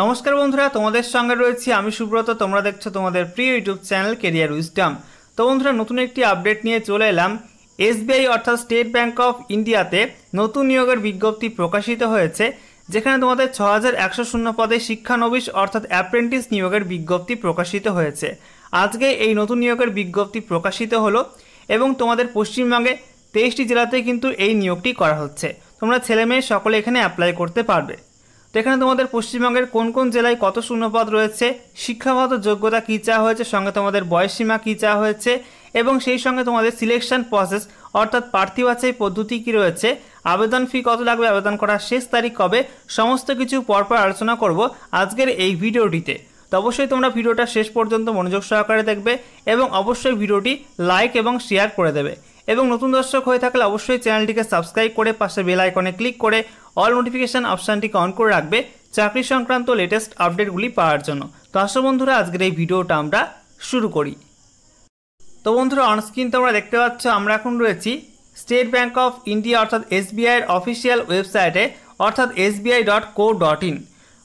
নমস্কার বন্ধুরা তোমাদের সঙ্গে রয়েছি আমি সুব্রত তোমরা দেখছো তোমাদের প্রিয় ইউটিউব চ্যানেল কেরিয়ার উইস্টাম তো বন্ধুরা নতুন একটি আপডেট নিয়ে চলে এলাম এসবিআই অর্থাৎ স্টেট ব্যাঙ্ক অফ ইন্ডিয়াতে নতুন নিয়োগের বিজ্ঞপ্তি প্রকাশিত হয়েছে যেখানে তোমাদের ছ হাজার একশো শূন্য পদে শিক্ষানবিশ অর্থাৎ অ্যাপ্রেন্টিস নিয়োগের বিজ্ঞপ্তি প্রকাশিত হয়েছে আজকে এই নতুন নিয়োগের বিজ্ঞপ্তি প্রকাশিত হলো এবং তোমাদের পশ্চিমবঙ্গে তেইশটি জেলাতে কিন্তু এই নিয়োগটি করা হচ্ছে তোমরা ছেলে মেয়ে সকলে এখানে অ্যাপ্লাই করতে পারবে এখানে তোমাদের পশ্চিমবঙ্গের কোন কোন জেলায় কত শূন্যপদ রয়েছে শিক্ষাগত যোগ্যতা কী চাওয়া হয়েছে সঙ্গে তোমাদের সীমা কী চাওয়া হয়েছে এবং সেই সঙ্গে তোমাদের সিলেকশন প্রসেস অর্থাৎ প্রার্থী বাছাই পদ্ধতি কী রয়েছে আবেদন ফি কত লাগবে আবেদন করার শেষ তারিখ কবে সমস্ত কিছু পরপর আলোচনা করব আজকের এই ভিডিওটিতে তো অবশ্যই তোমরা ভিডিওটা শেষ পর্যন্ত মনোযোগ সহকারে দেখবে এবং অবশ্যই ভিডিওটি লাইক এবং শেয়ার করে দেবে এবং নতুন দর্শক হয়ে থাকলে অবশ্যই চ্যানেলটিকে সাবস্ক্রাইব করে পাশে বেল আইকনে ক্লিক করে অল নোটিফিকেশান অপশানটি অন করে রাখবে চাকরি সংক্রান্ত লেটেস্ট আপডেটগুলি পাওয়ার জন্য তো আসো বন্ধুরা আজকের এই ভিডিওটা আমরা শুরু করি তো বন্ধুরা অনস্ক্রিন তোমরা দেখতে পাচ্ছ আমরা এখন রয়েছি স্টেট ব্যাঙ্ক অফ ইন্ডিয়া অর্থাৎ এসবিআইয়ের অফিসিয়াল ওয়েবসাইটে অর্থাৎ SBI dot co dot in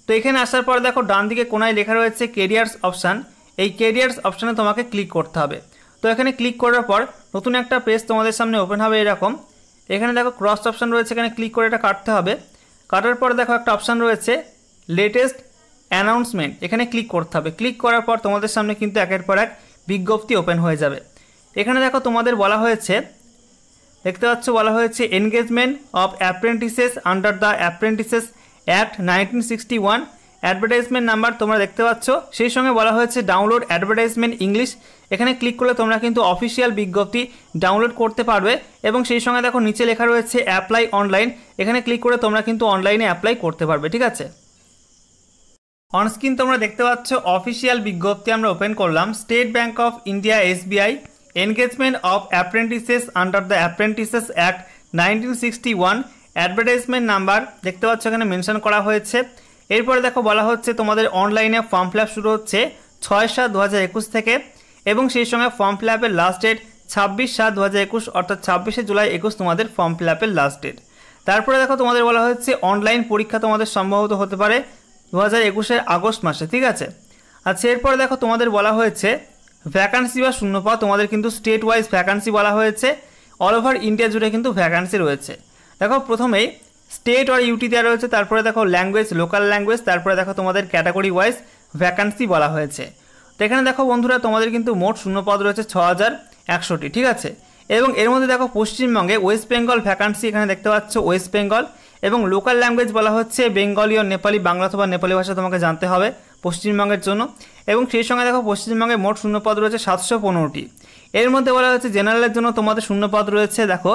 তো এখানে আসার পর দেখো ডান দিকে কোনায় লেখা রয়েছে কেরিয়ার্স অপশান এই কেরিয়ার্স অপশানে তোমাকে ক্লিক করতে হবে তো এখানে ক্লিক করার পর নতুন একটা পেজ তোমাদের সামনে ওপেন হবে এরকম এখানে দেখো ক্রস অপশান রয়েছে এখানে ক্লিক করে এটা কাটতে হবে কাটার পর দেখো একটা অপশান রয়েছে লেটেস্ট অ্যানাউন্সমেন্ট এখানে ক্লিক করতে হবে ক্লিক করার পর তোমাদের সামনে কিন্তু একের পর এক বিজ্ঞপ্তি ওপেন হয়ে যাবে এখানে দেখো তোমাদের বলা হয়েছে দেখতে পাচ্ছ বলা হয়েছে engagement of apprentices under the apprentices act nineteen sixty one advertisement number তোমরা দেখতে পাচ্ছ সেই সঙ্গে বলা হয়েছে ডাউনলোড অ্যাডভার্টাইজমেন্ট ইংলিশ এখানে ক্লিক করলে তোমরা কিন্তু অফিসিয়াল বিজ্ঞপ্তি ডাউনলোড করতে পারবে এবং সেই সঙ্গে দেখো নিচে লেখা রয়েছে অ্যাপ্লাই অনলাইন এখানে ক্লিক করে তোমরা কিন্তু অনলাইনে অ্যাপ্লাই করতে পারবে ঠিক আছে অনস্ক্রিন তোমরা দেখতে পাচ্ছ অফিসিয়াল বিজ্ঞপ্তি আমরা ওপেন করলাম State Bank of India SBI engagement of apprentices under the apprentices act nineteen sixty one advertisement number দেখতে পাচ্ছ এখানে মেনশন করা হয়েছে এরপরে দেখো বলা হচ্ছে তোমাদের অনলাইনে ফর্ম ফিল শুরু হচ্ছে ছয় সাত দু থেকে এবং সেই সঙ্গে ফর্ম ফিল আপের লাস্ট ডেট ছাব্বিশ সাত দু অর্থাৎ ছাব্বিশে জুলাই একুশ তোমাদের ফর্ম ফিল আপের লাস্ট ডেট তারপরে দেখো তোমাদের বলা হচ্ছে অনলাইন পরীক্ষা তোমাদের সম্ভবত হতে পারে দু হাজার একুশের আগস্ট মাসে ঠিক আছে আচ্ছা এরপরে দেখো তোমাদের বলা হয়েছে ভ্যাকান্সি বা শূন্যপদ তোমাদের কিন্তু স্টেট ওয়াইজ ভ্যাকান্সি বলা হয়েছে অল ওভার ইন্ডিয়া জুড়ে কিন্তু ভ্যাকান্সি রয়েছে দেখো প্রথমেই স্টেট আর ইউটি দেওয়া রয়েছে তারপরে দেখো ল্যাঙ্গুয়েজ লোকাল ল্যাঙ্গুয়েজ তারপরে দেখো তোমাদের ক্যাটাগরি ওয়াইজ ভ্যাকান্সি বলা হয়েছে তো এখানে দেখো বন্ধুরা তোমাদের কিন্তু মোট শূন্যপদ রয়েছে ছ হাজার একশোটি ঠিক আছে এবং এর মধ্যে দেখো পশ্চিমবঙ্গে ওয়েস্ট বেঙ্গল ভ্যাকান্সি এখানে দেখতে পাচ্ছ ওয়েস্ট বেঙ্গল এবং লোকাল ল্যাঙ্গুয়েজ বলা হচ্ছে বেঙ্গলি ও নেপালি বাংলা অথবা নেপালি ভাষা তোমাকে জানতে হবে পশ্চিমবঙ্গের জন্য এবং সেই সঙ্গে দেখো পশ্চিমবঙ্গে মোট শূন্যপদ রয়েছে সাতশো পনেরোটি এর মধ্যে বলা হচ্ছে জেনারেলের জন্য তোমাদের শূন্যপদ রয়েছে দেখো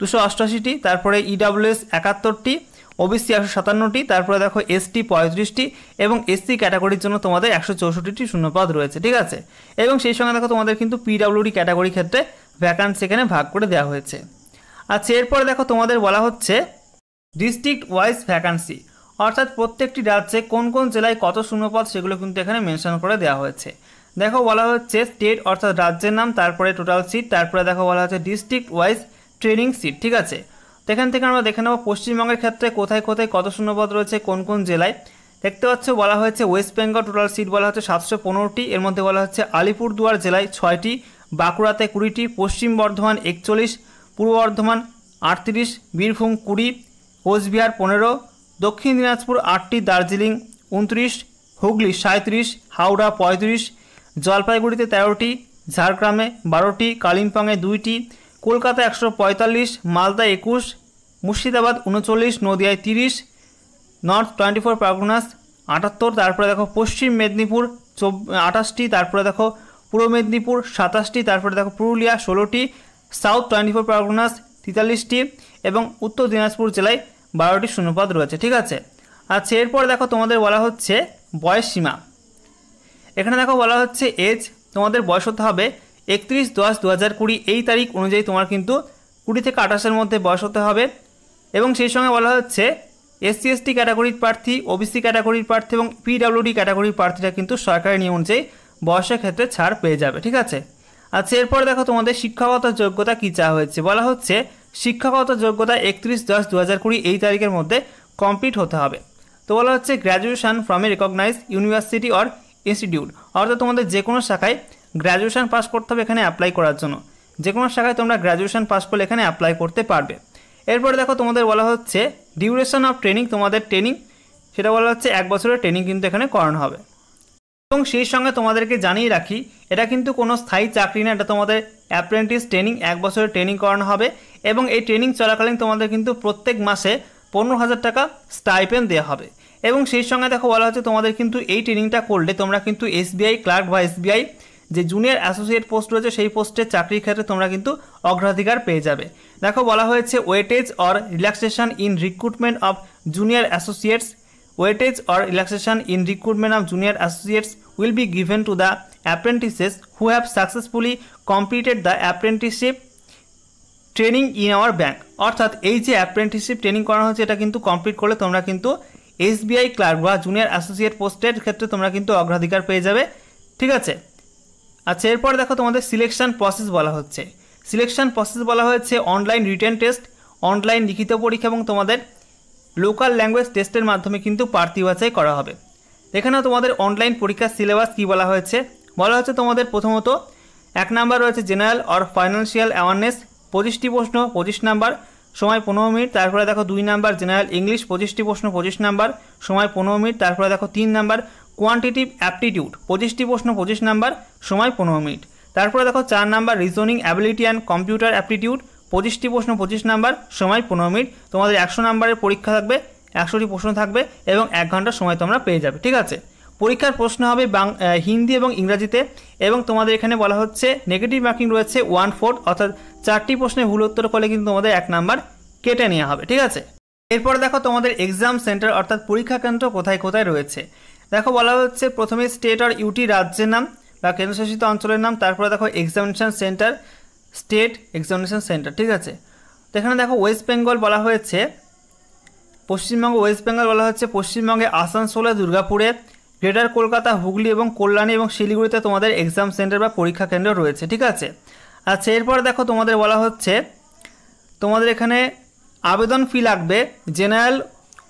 দুশো অষ্টাশিটি তারপরে ইডাব্লিউএস e একাত্তরটি ওবিসি একশো সাতান্নটি তারপরে দেখো এসটি পঁয়ত্রিশটি এবং এসসি ক্যাটাগরির জন্য তোমাদের একশো চৌষট্টিটি শূন্যপদ রয়েছে ঠিক আছে এবং সেই সঙ্গে দেখো তোমাদের কিন্তু পিডাব্লিউডি ক্যাটাগরি ক্ষেত্রে ভ্যাকান্সি এখানে ভাগ করে দেওয়া হয়েছে আচ্ছা এরপরে দেখো তোমাদের বলা হচ্ছে ডিস্ট্রিক্ট ওয়াইজ ভ্যাকান্সি অর্থাৎ প্রত্যেকটি রাজ্যে কোন কোন জেলায় কত শূন্যপদ সেগুলো কিন্তু এখানে মেনশন করে দেওয়া হয়েছে দেখো বলা হচ্ছে স্টেট অর্থাৎ রাজ্যের নাম তারপরে টোটাল সিট তারপরে দেখো বলা হচ্ছে ডিস্ট্রিক্ট ওয়াইজ ট্রেনিং সিট ঠিক আছে তো এখান থেকে আমরা দেখে নেব পশ্চিমবঙ্গের ক্ষেত্রে কোথায় কোথায় কত শূন্যপদ রয়েছে কোন কোন জেলায় দেখতে পাচ্ছ বলা হয়েছে ওয়েস্ট বেঙ্গল টোটাল সিট বলা হচ্ছে সাতশো পনেরোটি এর মধ্যে বলা হচ্ছে আলিপুরদুয়ার জেলায় ছয়টি বাঁকুড়াতে কুড়িটি পশ্চিম বর্ধমান একচল্লিশ পূর্ব বর্ধমান আটত্রিশ বীরভূম কুড়ি কোচবিহার পনেরো দক্ষিণ দিনাজপুর আটটি দার্জিলিং উনত্রিশ হুগলি সাঁত্রিশ হাওড়া পঁয়ত্রিশ জলপাইগুড়িতে তেরোটি ঝাড়গ্রামে বারোটি কালিম্পংয়ে দুইটি কলকাতা একশো পঁয়তাল্লিশ মালদা একুশ মুর্শিদাবাদ উনচল্লিশ নদিয়ায় তিরিশ নর্থ টোয়েন্টি ফোর পারগুনাস আটাত্তর তারপরে দেখো পশ্চিম মেদিনীপুর চব আঠাশটি তারপরে দেখো পূর্ব মেদিনীপুর সাতাশটি তারপরে দেখো পুরুলিয়া ষোলোটি সাউথ টোয়েন্টি ফোর পারগুনাস তেতাল্লিশটি এবং উত্তর দিনাজপুর জেলায় বারোটি শূন্যপদ রয়েছে ঠিক আছে আচ্ছা এরপর দেখো তোমাদের বলা হচ্ছে বয়স সীমা এখানে দেখো বলা হচ্ছে এজ তোমাদের বয়স হতে হবে একত্রিশ দশ দু হাজার কুড়ি এই তারিখ অনুযায়ী তোমার কিন্তু কুড়ি থেকে আঠাশের মধ্যে বয়স হতে হবে এবং সেই সঙ্গে বলা হচ্ছে এসসি এসটি ক্যাটাগরির প্রার্থী ওবিসি ক্যাটাগরির প্রার্থী এবং পিডাব্লিউডি ক্যাটাগরির প্রার্থীরা কিন্তু সরকারি নিয়ম অনুযায়ী বয়সের ক্ষেত্রে ছাড় পেয়ে যাবে ঠিক আছে আচ্ছা এরপর দেখো তোমাদের শিক্ষাগত যোগ্যতা কী চাওয়া হয়েছে বলা হচ্ছে শিক্ষাগত যোগ্যতা একত্রিশ দশ দু হাজার কুড়ি এই তারিখের মধ্যে কমপ্লিট হতে হবে তো বলা হচ্ছে graduation from a recognise university or institute অর্থাৎ তোমাদের যে কোনো শাখায় গ্র্যাজুয়েশান পাস করতে হবে এখানে অ্যাপ্লাই করার জন্য যে কোনো শাখায় তোমরা গ্র্যাজুয়েশান পাস করলে এখানে অ্যাপ্লাই করতে পারবে এরপরে দেখো তোমাদের বলা হচ্ছে ডিউরেশন অফ ট্রেনিং তোমাদের ট্রেনিং সেটা বলা হচ্ছে এক বছরের ট্রেনিং কিন্তু এখানে করানো হবে এবং সেই সঙ্গে তোমাদেরকে জানিয়ে রাখি এটা কিন্তু কোনো স্থায়ী চাকরি না এটা তোমাদের অ্যাপ্রেন্টিস ট্রেনিং এক বছরের ট্রেনিং করানো হবে এবং এই ট্রেনিং চলাকালীন তোমাদের কিন্তু প্রত্যেক মাসে পনেরো হাজার টাকা স্টাইপেন্ড দেওয়া হবে এবং সেই সঙ্গে দেখো বলা হচ্ছে তোমাদের কিন্তু এই ট্রেনিংটা করলে তোমরা কিন্তু এসবিআই ক্লার্ক বা এসবিআই যে জুনিয়র অ্যাসোসিয়েট পোস্ট রয়েছে সেই পোস্টে চাকরির ক্ষেত্রে তোমরা কিন্তু অগ্রাধিকার পেয়ে যাবে দেখো বলা হয়েছে weightage or relaxation in recruitment of junior associates weightage or relaxation in recruitment of junior associates will be given to the apprentices who have successfully completed the apprenticeship training in our bank অর্থাৎ এই যে apprenticeship training করানো হচ্ছে এটা কিন্তু complete করলে তোমরা কিন্তু এসবিআই ক্লার্ক বা জুনিয়র অ্যাসোসিয়েট পোস্টের ক্ষেত্রে তোমরা কিন্তু অগ্রাধিকার পেয়ে যাবে ঠিক আছে আচ্ছা এরপর দেখো তোমাদের সিলেকশান প্রসেস বলা হচ্ছে সিলেকশান প্রসেস বলা হয়েছে অনলাইন রিটেন টেস্ট অনলাইন লিখিত পরীক্ষা এবং তোমাদের লোকাল ল্যাঙ্গুয়েজ টেস্টের মাধ্যমে কিন্তু প্রার্থী বাছাই করা হবে এখানেও তোমাদের অনলাইন পরীক্ষার সিলেবাস কী বলা হয়েছে বলা হচ্ছে তোমাদের প্রথমত এক নাম্বার রয়েছে জেনারেল অর ফাইন্যান্সিয়াল অ্যাওয়ারনেস পঁচিশটি প্রশ্ন পঁচিশ নাম্বার সময় পনেরো মিনিট তারপরে দেখো দুই নাম্বার জেনারেল ইংলিশ পঁচিশটি প্রশ্ন পঁচিশ নাম্বার সময় পনেরো মিনিট তারপরে দেখো তিন নাম্বার কোয়ান্টিটিভ অ্যাপটিটিউড পঁচিশটি প্রশ্ন পঁচিশ নাম্বার সময় পনেরো মিনিট তারপরে দেখো চার number reasoning ability and computer aptitude পঁচিশটি প্রশ্ন পঁচিশ নাম্বার সময় পনেরো মিনিট তোমাদের একশো নাম্বারের পরীক্ষা থাকবে একশোটি প্রশ্ন থাকবে এবং এক ঘন্টার সময় তোমরা পেয়ে যাবে ঠিক আছে পরীক্ষার প্রশ্ন হবে বাং হিন্দি এবং ইংরাজিতে এবং তোমাদের এখানে বলা হচ্ছে নেগেটিভ মার্কিং রয়েছে ওয়ান ফোর্থ অর্থাৎ চারটি প্রশ্নে ভুল উত্তর করলে কিন্তু তোমাদের এক নাম্বার কেটে নেওয়া হবে ঠিক আছে এরপর দেখো তোমাদের এক্সাম সেন্টার অর্থাৎ পরীক্ষা কেন্দ্র কোথায় কোথায় রয়েছে দেখো বলা হচ্ছে প্রথমে স্টেট আর ইউটি রাজ্যের নাম বা কেন্দ্রশাসিত অঞ্চলের নাম তারপরে দেখো examination centre state examination centre ঠিক আছে তো এখানে দেখো ওয়েস্ট বেঙ্গল বলা হয়েছে পশ্চিমবঙ্গ ওয়েস্ট বেঙ্গল বলা হচ্ছে পশ্চিমবঙ্গে আসানসোলে দুর্গাপুরে গ্রেটার কলকাতা হুগলি এবং কল্যাণী এবং শিলিগুড়িতে তোমাদের এক্সাম সেন্টার বা পরীক্ষা কেন্দ্র রয়েছে ঠিক আছে আচ্ছা এরপর দেখো তোমাদের বলা হচ্ছে তোমাদের এখানে আবেদন ফি লাগবে জেনারেল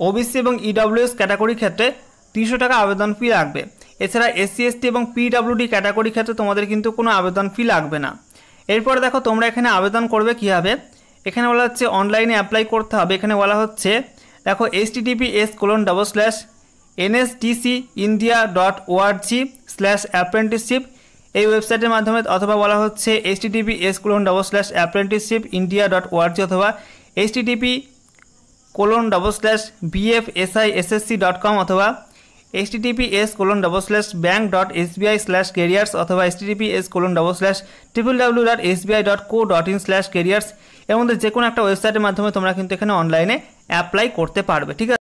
ওবিসি এবং ইডাব্লিউএস e ক্যাটাগরির ক্ষেত্রে তিনশো টাকা আবেদন ফি লাগবে এছাড়া এসসি এসটি এবং পিডাব্লিউডি ক্যাটাগরি ক্ষেত্রে তোমাদের কিন্তু কোনো আবেদন ফি লাগবে না এরপরে দেখো তোমরা এখানে আবেদন করবে কীভাবে এখানে বলা হচ্ছে অনলাইনে অ্যাপ্লাই করতে হবে এখানে বলা হচ্ছে দেখো HTTP S colon double slash NSTC India dot ORG slash apprenticeship এই ওয়েবসাইটের মাধ্যমে অথবা বলা হচ্ছে HTTP S colon double slash apprenticeship India dot ORG অথবা HTTP colon double slash BFSISSC dot com অথবা https colon double slash bank dot sbi slash careers অথবা https colon double slash www dot sbi dot co dot in slash careers এর মধ্যে যে কোনো একটা ওয়েবসাইটের মাধ্যমে তোমরা কিন্তু এখানে অনলাইনে অ্যাপ্লাই করতে পারবে ঠিক আছে